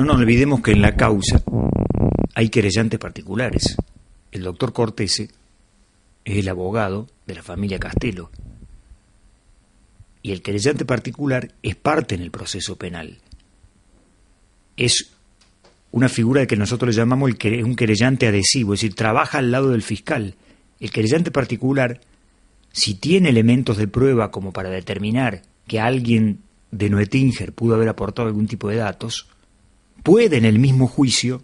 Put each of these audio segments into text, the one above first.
No nos olvidemos que en la causa hay querellantes particulares. El doctor Cortese es el abogado de la familia Castelo. Y el querellante particular es parte en el proceso penal. Es una figura que nosotros le llamamos el, un querellante adhesivo, es decir, trabaja al lado del fiscal. El querellante particular, si tiene elementos de prueba como para determinar que alguien de Noetinger pudo haber aportado algún tipo de datos, puede en el mismo juicio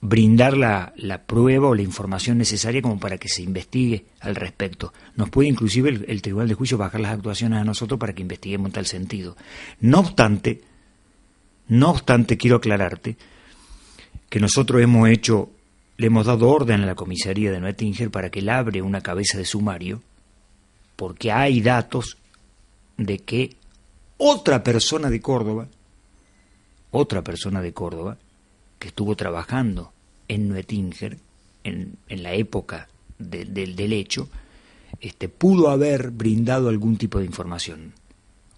brindar la, la, prueba o la información necesaria como para que se investigue al respecto. Nos puede inclusive el, Tribunal de Juicio bajar las actuaciones a nosotros para que investiguemos en tal sentido. No obstante, no obstante, quiero aclararte que nosotros hemos hecho, le hemos dado orden a la comisaría de Noetinger para que le abre una cabeza de sumario, porque hay datos de que otra persona de Córdoba otra persona de Córdoba, que estuvo trabajando en Nuettinger en, en la época del del hecho, este, pudo haber brindado algún tipo de información.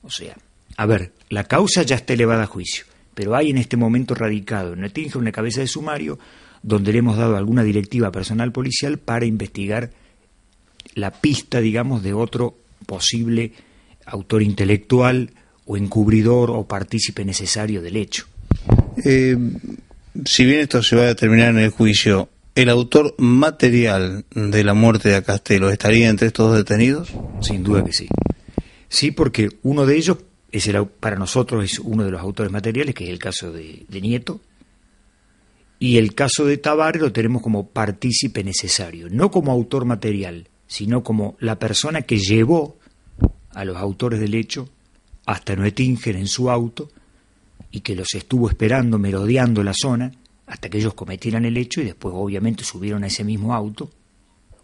O sea, a ver, la causa ya está elevada a juicio, pero hay en este momento radicado en Nuettinger una cabeza de sumario donde le hemos dado alguna directiva personal policial para investigar la pista, digamos, de otro posible autor intelectual o encubridor o partícipe necesario del hecho. Eh, si bien esto se va a determinar en el juicio, ¿el autor material de la muerte de Acastelo estaría entre estos detenidos? Sin duda que sí. Sí, porque uno de ellos es el, para nosotros es uno de los autores materiales, que es el caso de, de Nieto, y el caso de Tavares lo tenemos como partícipe necesario, no como autor material, sino como la persona que llevó a los autores del hecho hasta Noetinger en su auto y que los estuvo esperando, merodeando la zona, hasta que ellos cometieran el hecho y después obviamente subieron a ese mismo auto,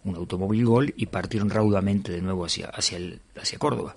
un automóvil gol, y partieron raudamente de nuevo hacia, hacia, hacia Córdoba.